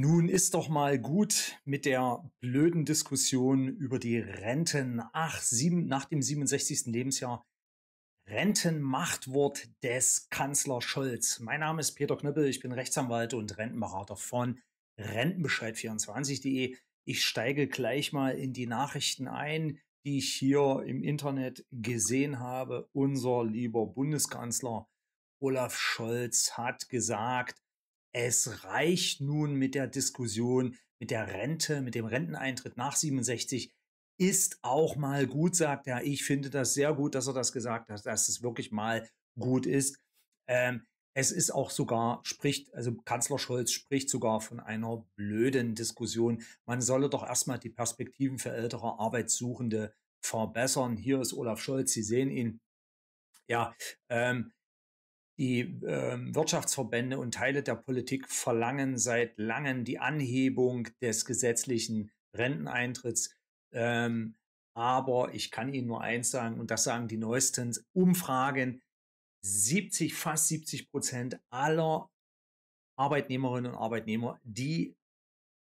Nun ist doch mal gut mit der blöden Diskussion über die Renten. Ach, sieben, nach dem 67. Lebensjahr Rentenmachtwort des Kanzler Scholz. Mein Name ist Peter Knöppel, ich bin Rechtsanwalt und Rentenberater von Rentenbescheid24.de. Ich steige gleich mal in die Nachrichten ein, die ich hier im Internet gesehen habe. Unser lieber Bundeskanzler Olaf Scholz hat gesagt, es reicht nun mit der Diskussion, mit der Rente, mit dem Renteneintritt nach 67, ist auch mal gut, sagt er. Ich finde das sehr gut, dass er das gesagt hat, dass es wirklich mal gut ist. Ähm, es ist auch sogar, spricht, also Kanzler Scholz spricht sogar von einer blöden Diskussion. Man solle doch erstmal die Perspektiven für ältere Arbeitssuchende verbessern. Hier ist Olaf Scholz, Sie sehen ihn. Ja, ähm, die äh, Wirtschaftsverbände und Teile der Politik verlangen seit langem die Anhebung des gesetzlichen Renteneintritts. Ähm, aber ich kann Ihnen nur eins sagen, und das sagen die neuesten Umfragen, 70, fast 70 Prozent aller Arbeitnehmerinnen und Arbeitnehmer, die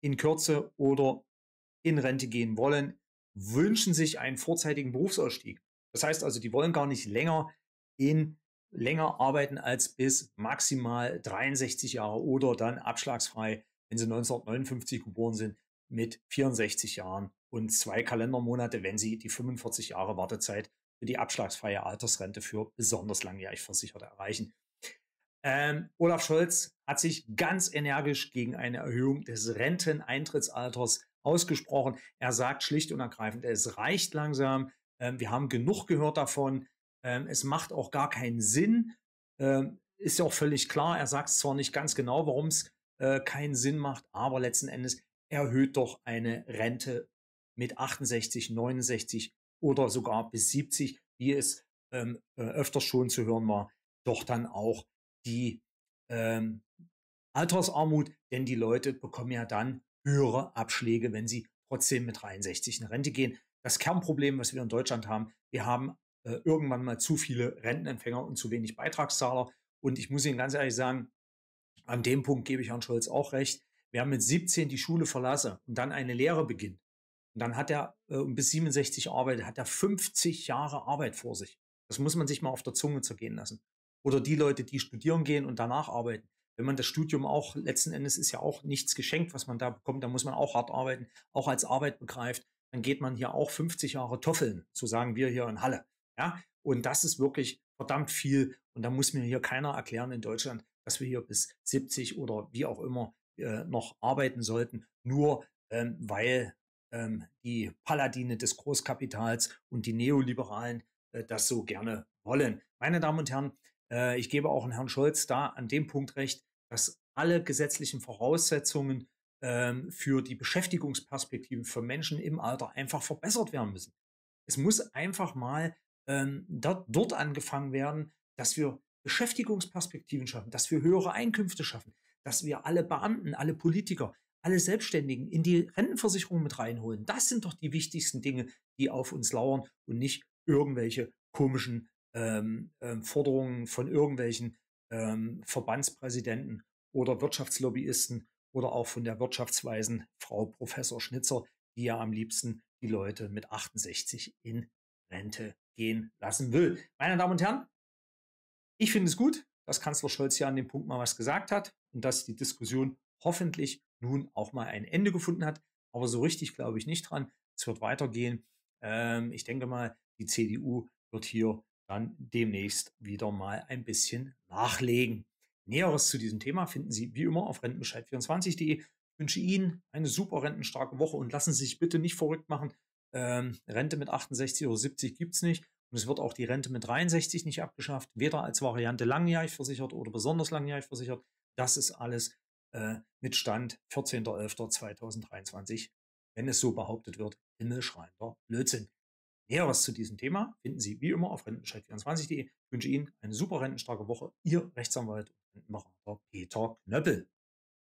in Kürze oder in Rente gehen wollen, wünschen sich einen vorzeitigen Berufsausstieg. Das heißt also, die wollen gar nicht länger in länger arbeiten als bis maximal 63 Jahre oder dann abschlagsfrei, wenn sie 1959 geboren sind, mit 64 Jahren und zwei Kalendermonate, wenn sie die 45 Jahre Wartezeit für die abschlagsfreie Altersrente für besonders langjährig Versicherte erreichen. Ähm, Olaf Scholz hat sich ganz energisch gegen eine Erhöhung des Renteneintrittsalters ausgesprochen. Er sagt schlicht und ergreifend, es reicht langsam. Ähm, wir haben genug gehört davon. Ähm, es macht auch gar keinen Sinn. Ähm, ist ja auch völlig klar, er sagt zwar nicht ganz genau, warum es äh, keinen Sinn macht, aber letzten Endes erhöht doch eine Rente mit 68, 69 oder sogar bis 70, wie es ähm, äh, öfters schon zu hören war, doch dann auch die ähm, Altersarmut, denn die Leute bekommen ja dann höhere Abschläge, wenn sie trotzdem mit 63 in Rente gehen. Das Kernproblem, was wir in Deutschland haben, wir haben äh, irgendwann mal zu viele Rentenempfänger und zu wenig Beitragszahler. Und ich muss Ihnen ganz ehrlich sagen, an dem Punkt gebe ich Herrn Scholz auch recht. Wer mit 17 die Schule verlasse und dann eine Lehre beginnt, und dann hat er äh, bis 67 arbeitet, hat er 50 Jahre Arbeit vor sich. Das muss man sich mal auf der Zunge zergehen lassen. Oder die Leute, die studieren gehen und danach arbeiten. Wenn man das Studium auch, letzten Endes ist ja auch nichts geschenkt, was man da bekommt, da muss man auch hart arbeiten, auch als Arbeit begreift, dann geht man hier auch 50 Jahre toffeln, so sagen wir hier in Halle. Ja, und das ist wirklich verdammt viel. Und da muss mir hier keiner erklären in Deutschland, dass wir hier bis 70 oder wie auch immer äh, noch arbeiten sollten, nur ähm, weil ähm, die Paladine des Großkapitals und die Neoliberalen äh, das so gerne wollen. Meine Damen und Herren, äh, ich gebe auch an Herrn Scholz da an dem Punkt recht, dass alle gesetzlichen Voraussetzungen ähm, für die Beschäftigungsperspektiven für Menschen im Alter einfach verbessert werden müssen. Es muss einfach mal ähm, dort, dort angefangen werden, dass wir Beschäftigungsperspektiven schaffen, dass wir höhere Einkünfte schaffen, dass wir alle Beamten, alle Politiker, alle Selbstständigen in die Rentenversicherung mit reinholen. Das sind doch die wichtigsten Dinge, die auf uns lauern und nicht irgendwelche komischen ähm, ähm, Forderungen von irgendwelchen ähm, Verbandspräsidenten oder Wirtschaftslobbyisten oder auch von der wirtschaftsweisen Frau Professor Schnitzer, die ja am liebsten die Leute mit 68 in Rente gehen lassen will. Meine Damen und Herren, ich finde es gut, dass Kanzler Scholz hier an dem Punkt mal was gesagt hat und dass die Diskussion hoffentlich nun auch mal ein Ende gefunden hat. Aber so richtig glaube ich nicht dran. Es wird weitergehen. Ähm, ich denke mal, die CDU wird hier dann demnächst wieder mal ein bisschen nachlegen. Näheres zu diesem Thema finden Sie wie immer auf rentenbescheid24.de. Ich wünsche Ihnen eine super rentenstarke Woche und lassen Sie sich bitte nicht verrückt machen ähm, Rente mit 68 oder 70 gibt es nicht. Und es wird auch die Rente mit 63 nicht abgeschafft, weder als Variante langjährig versichert oder besonders langjährig versichert. Das ist alles äh, mit Stand 14.11.2023, wenn es so behauptet wird, himmelschreiender Blödsinn. Näheres zu diesem Thema finden Sie wie immer auf rentenbescheid24.de. Ich wünsche Ihnen eine super rentenstarke Woche. Ihr Rechtsanwalt und Rentenberater Peter Knöppel.